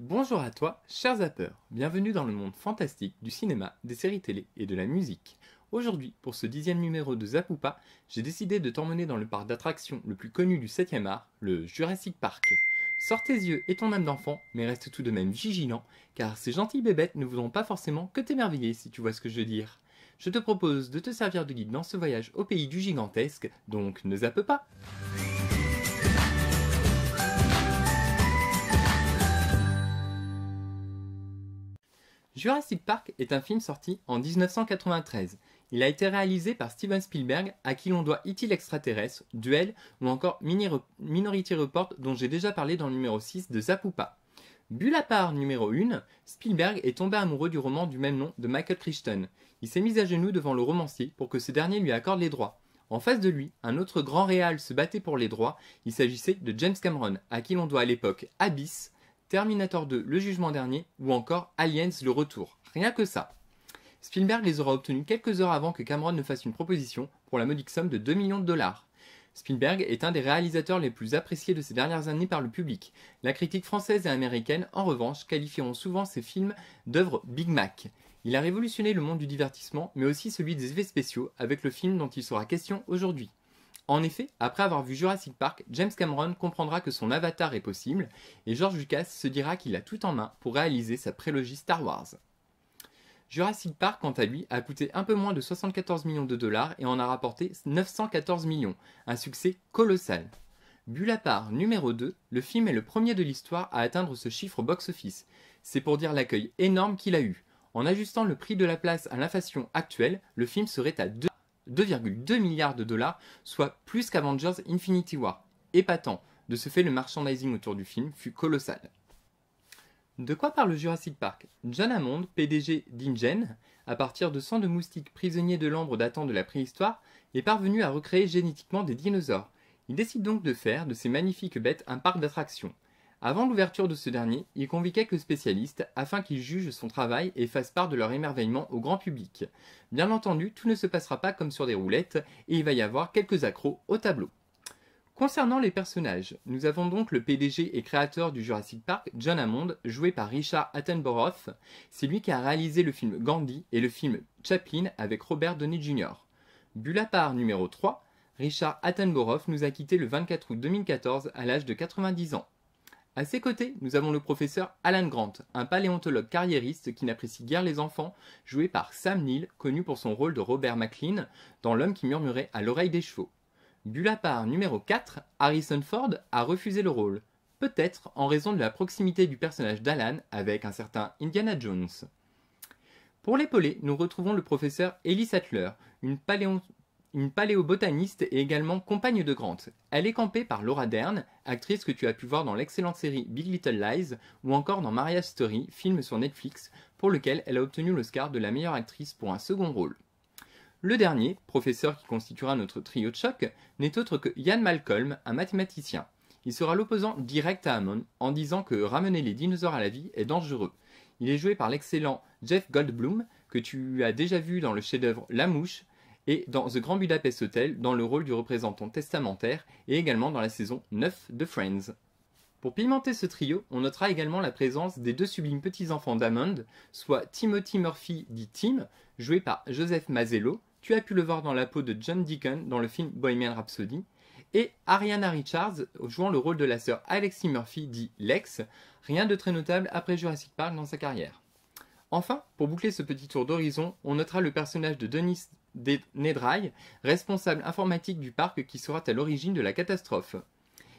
Bonjour à toi, cher zapper. Bienvenue dans le monde fantastique du cinéma, des séries télé et de la musique. Aujourd'hui, pour ce dixième numéro de Zapoupa, j'ai décidé de t'emmener dans le parc d'attractions le plus connu du 7 art, le Jurassic Park. Sors tes yeux et ton âme d'enfant, mais reste tout de même vigilant, car ces gentilles bébêtes ne voudront pas forcément que t'émerveiller, si tu vois ce que je veux dire. Je te propose de te servir de guide dans ce voyage au pays du gigantesque, donc ne zappe pas. Jurassic Park est un film sorti en 1993. Il a été réalisé par Steven Spielberg, à qui l'on doit E.T. l'extraterrestre, Duel ou encore Minority Report dont j'ai déjà parlé dans le numéro 6 de Zapoupa. Bulle à part numéro 1, Spielberg est tombé amoureux du roman du même nom de Michael Crichton. Il s'est mis à genoux devant le romancier pour que ce dernier lui accorde les droits. En face de lui, un autre grand réal se battait pour les droits, il s'agissait de James Cameron, à qui l'on doit à l'époque Abyss, Terminator 2, le jugement dernier, ou encore Aliens, le retour. Rien que ça. Spielberg les aura obtenus quelques heures avant que Cameron ne fasse une proposition pour la modique somme de 2 millions de dollars. Spielberg est un des réalisateurs les plus appréciés de ces dernières années par le public. La critique française et américaine, en revanche, qualifieront souvent ses films d'œuvres Big Mac. Il a révolutionné le monde du divertissement, mais aussi celui des effets spéciaux, avec le film dont il sera question aujourd'hui. En effet, après avoir vu Jurassic Park, James Cameron comprendra que son avatar est possible, et George Lucas se dira qu'il a tout en main pour réaliser sa prélogie Star Wars. Jurassic Park, quant à lui, a coûté un peu moins de 74 millions de dollars et en a rapporté 914 millions, un succès colossal. Bulle à part numéro 2, le film est le premier de l'histoire à atteindre ce chiffre box-office. C'est pour dire l'accueil énorme qu'il a eu. En ajustant le prix de la place à l'inflation actuelle, le film serait à 2 2,2 milliards de dollars, soit plus qu'Avengers Infinity War. Épatant. De ce fait, le merchandising autour du film fut colossal. De quoi parle Jurassic Park John Hammond, PDG d'InGen, à partir de sang de moustiques prisonniers de l'ambre datant de la préhistoire, est parvenu à recréer génétiquement des dinosaures. Il décide donc de faire de ces magnifiques bêtes un parc d'attractions. Avant l'ouverture de ce dernier, il convie quelques spécialistes afin qu'ils jugent son travail et fassent part de leur émerveillement au grand public. Bien entendu, tout ne se passera pas comme sur des roulettes et il va y avoir quelques accros au tableau. Concernant les personnages, nous avons donc le PDG et créateur du Jurassic Park, John Hammond, joué par Richard Attenborough. C'est lui qui a réalisé le film Gandhi et le film Chaplin avec Robert Downey Jr. Bulle numéro 3, Richard Attenborough nous a quitté le 24 août 2014 à l'âge de 90 ans. À ses côtés, nous avons le professeur Alan Grant, un paléontologue carriériste qui n'apprécie guère les enfants, joué par Sam Neill, connu pour son rôle de Robert McLean dans L'homme qui murmurait à l'oreille des chevaux. Bulle la part numéro 4, Harrison Ford a refusé le rôle, peut-être en raison de la proximité du personnage d'Alan avec un certain Indiana Jones. Pour l'épauler, nous retrouvons le professeur Ellie Sattler, une paléon une paléobotaniste et également compagne de Grant. Elle est campée par Laura Dern, actrice que tu as pu voir dans l'excellente série Big Little Lies ou encore dans Maria Story, film sur Netflix, pour lequel elle a obtenu l'Oscar de la meilleure actrice pour un second rôle. Le dernier, professeur qui constituera notre trio de choc, n'est autre que Ian Malcolm, un mathématicien. Il sera l'opposant direct à Hammond en disant que ramener les dinosaures à la vie est dangereux. Il est joué par l'excellent Jeff Goldblum, que tu as déjà vu dans le chef-d'œuvre La Mouche, et dans The Grand Budapest Hotel dans le rôle du représentant testamentaire et également dans la saison 9 de Friends. Pour pimenter ce trio, on notera également la présence des deux sublimes petits-enfants d'Amond, soit Timothy Murphy dit Tim, joué par Joseph Mazzello, tu as pu le voir dans la peau de John Deacon dans le film Bohemian Rhapsody, et Ariana Richards jouant le rôle de la sœur Alexis Murphy dit Lex, rien de très notable après Jurassic Park dans sa carrière. Enfin, pour boucler ce petit tour d'horizon, on notera le personnage de Dennis Nedraï, responsable informatique du parc qui sera à l'origine de la catastrophe.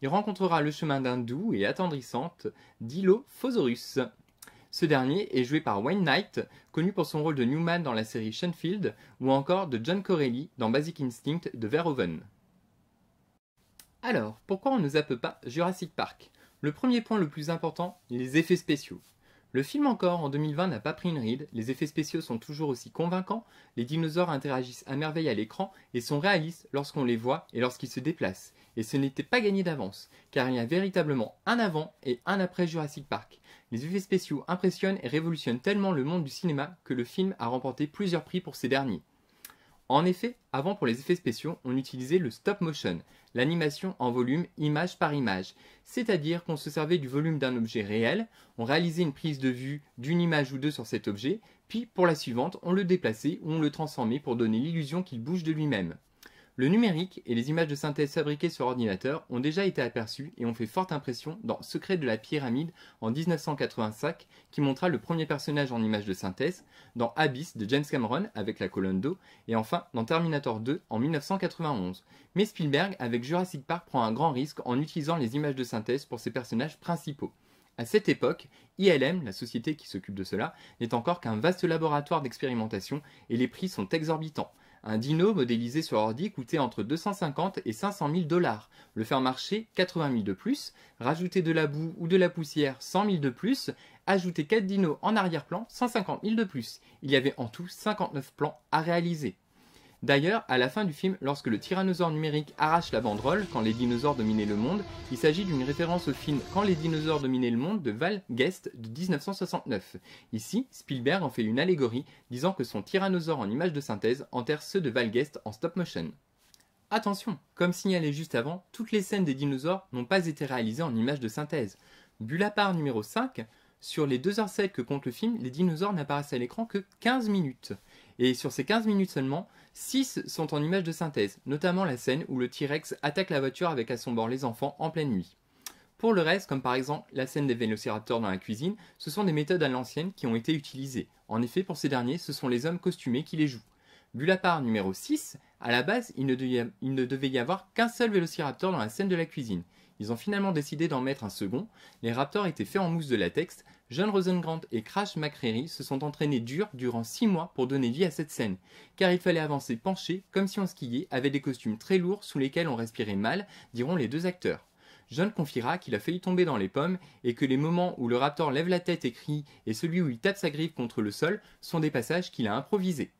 Il rencontrera le chemin d'un doux et attendrissante Dilophosaurus. Ce dernier est joué par Wayne Knight, connu pour son rôle de Newman dans la série Shenfield ou encore de John Corelli dans Basic Instinct de Verhoeven. Alors, pourquoi on ne zappe pas Jurassic Park Le premier point le plus important, les effets spéciaux. Le film encore, en 2020, n'a pas pris une ride, les effets spéciaux sont toujours aussi convaincants, les dinosaures interagissent à merveille à l'écran et sont réalistes lorsqu'on les voit et lorsqu'ils se déplacent. Et ce n'était pas gagné d'avance, car il y a véritablement un avant et un après Jurassic Park. Les effets spéciaux impressionnent et révolutionnent tellement le monde du cinéma que le film a remporté plusieurs prix pour ces derniers. En effet, avant pour les effets spéciaux, on utilisait le stop motion, l'animation en volume image par image, c'est-à-dire qu'on se servait du volume d'un objet réel, on réalisait une prise de vue d'une image ou deux sur cet objet, puis pour la suivante, on le déplaçait ou on le transformait pour donner l'illusion qu'il bouge de lui-même. Le numérique et les images de synthèse fabriquées sur ordinateur ont déjà été aperçus et ont fait forte impression dans Secret de la pyramide en 1985 qui montra le premier personnage en images de synthèse, dans Abyss de James Cameron avec la colonne d'eau et enfin dans Terminator 2 en 1991. Mais Spielberg avec Jurassic Park prend un grand risque en utilisant les images de synthèse pour ses personnages principaux. À cette époque, ILM, la société qui s'occupe de cela, n'est encore qu'un vaste laboratoire d'expérimentation et les prix sont exorbitants. Un dino modélisé sur ordi coûtait entre 250 et 500 000 dollars. Le faire marcher, 80 000 de plus. Rajouter de la boue ou de la poussière, 100 000 de plus. Ajouter 4 dinos en arrière-plan, 150 000 de plus. Il y avait en tout 59 plans à réaliser. D'ailleurs, à la fin du film, lorsque le tyrannosaure numérique arrache la banderole quand les dinosaures dominaient le monde, il s'agit d'une référence au film Quand les dinosaures dominaient le monde de Val Guest de 1969. Ici, Spielberg en fait une allégorie disant que son tyrannosaure en image de synthèse enterre ceux de Val Guest en stop motion. Attention, comme signalé juste avant, toutes les scènes des dinosaures n'ont pas été réalisées en image de synthèse. Bulle à part numéro 5, sur les 2h07 que compte le film, les dinosaures n'apparaissent à l'écran que 15 minutes et sur ces 15 minutes seulement, 6 sont en images de synthèse, notamment la scène où le T-Rex attaque la voiture avec à son bord les enfants en pleine nuit. Pour le reste, comme par exemple la scène des vélociraptors dans la cuisine, ce sont des méthodes à l'ancienne qui ont été utilisées. En effet, pour ces derniers, ce sont les hommes costumés qui les jouent. Vu la part numéro 6, à la base, il ne, devait, y avoir qu'un seul vélociraptor dans la scène de la cuisine. Ils ont finalement décidé d'en mettre un second. Les raptors étaient faits en mousse de latex, John Rosengrant et Crash McCreary se sont entraînés dur durant six mois pour donner vie à cette scène, car il fallait avancer penché, comme si on skiait, avec des costumes très lourds sous lesquels on respirait mal, diront les deux acteurs. John confiera qu'il a failli tomber dans les pommes et que les moments où le raptor lève la tête et crie et celui où il tape sa griffe contre le sol sont des passages qu'il a improvisés.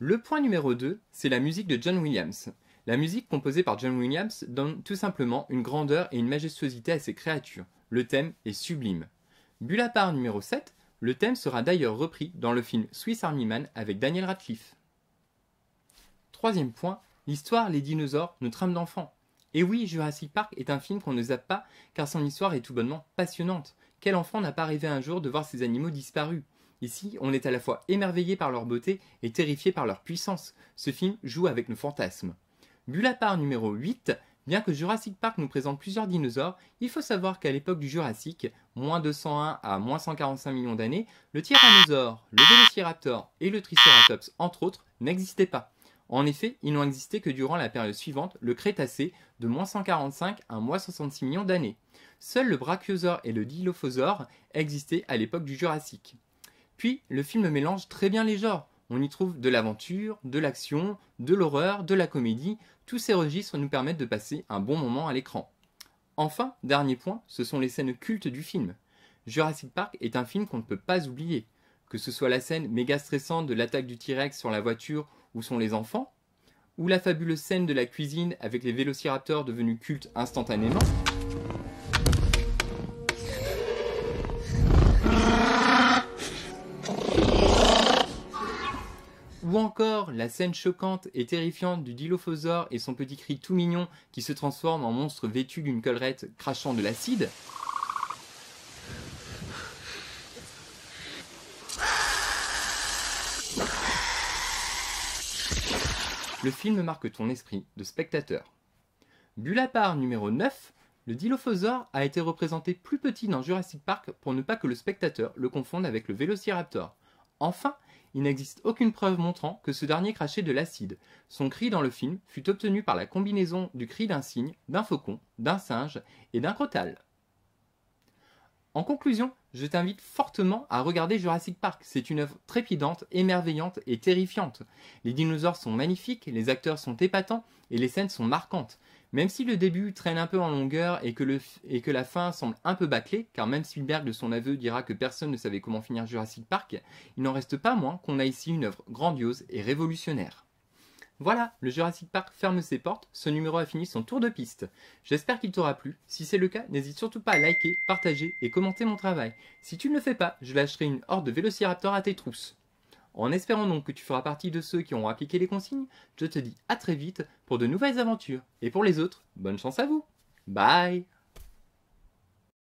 Le point numéro 2, c'est la musique de John Williams. La musique composée par John Williams donne tout simplement une grandeur et une majestuosité à ses créatures. Le thème est sublime. Bulle à numéro 7, le thème sera d'ailleurs repris dans le film Swiss Army Man avec Daniel Radcliffe. Troisième point, l'histoire, les dinosaures, notre âme d'enfant. Et eh oui, Jurassic Park est un film qu'on ne zappe pas car son histoire est tout bonnement passionnante. Quel enfant n'a pas rêvé un jour de voir ces animaux disparus Ici, on est à la fois émerveillé par leur beauté et terrifié par leur puissance. Ce film joue avec nos fantasmes. Bulle à numéro 8, Bien que Jurassic Park nous présente plusieurs dinosaures, il faut savoir qu'à l'époque du Jurassique, moins 201 à moins 145 millions d'années, le tyrannosaure, le vélociraptor et le triceratops, entre autres, n'existaient pas. En effet, ils n'ont existé que durant la période suivante, le Crétacé, de moins 145 à moins 66 millions d'années. Seuls le brachiosaure et le dilophosaure existaient à l'époque du Jurassique. Puis, le film mélange très bien les genres, on y trouve de l'aventure, de l'action, de l'horreur, de la comédie. Tous ces registres nous permettent de passer un bon moment à l'écran. Enfin, dernier point, ce sont les scènes cultes du film. Jurassic Park est un film qu'on ne peut pas oublier. Que ce soit la scène méga stressante de l'attaque du T-Rex sur la voiture où sont les enfants, ou la fabuleuse scène de la cuisine avec les vélociraptors devenus cultes instantanément. ou encore la scène choquante et terrifiante du dilophosaure et son petit cri tout mignon qui se transforme en monstre vêtu d'une collerette crachant de l'acide. Le film marque ton esprit de spectateur. Bulle à part numéro 9, le dilophosaure a été représenté plus petit dans Jurassic Park pour ne pas que le spectateur le confonde avec le vélociraptor. Enfin, il n'existe aucune preuve montrant que ce dernier crachait de l'acide. Son cri dans le film fut obtenu par la combinaison du cri d'un cygne, d'un faucon, d'un singe et d'un crotal. En conclusion, je t'invite fortement à regarder Jurassic Park. C'est une œuvre trépidante, émerveillante et terrifiante. Les dinosaures sont magnifiques, les acteurs sont épatants et les scènes sont marquantes. Même si le début traîne un peu en longueur et que, la fin semble un peu bâclée, car même Spielberg de son aveu dira que personne ne savait comment finir Jurassic Park, il n'en reste pas moins qu'on a ici une œuvre grandiose et révolutionnaire. Voilà, le Jurassic Park ferme ses portes, ce numéro a fini son tour de piste. J'espère qu'il t'aura plu, si c'est le cas, n'hésite surtout pas à liker, partager et commenter mon travail. Si tu ne le fais pas, je lâcherai une horde de vélociraptors à tes trousses. En espérant donc que tu feras partie de ceux qui ont appliqué les consignes, je te dis à très vite pour de nouvelles aventures. Et pour les autres, bonne chance à vous. Bye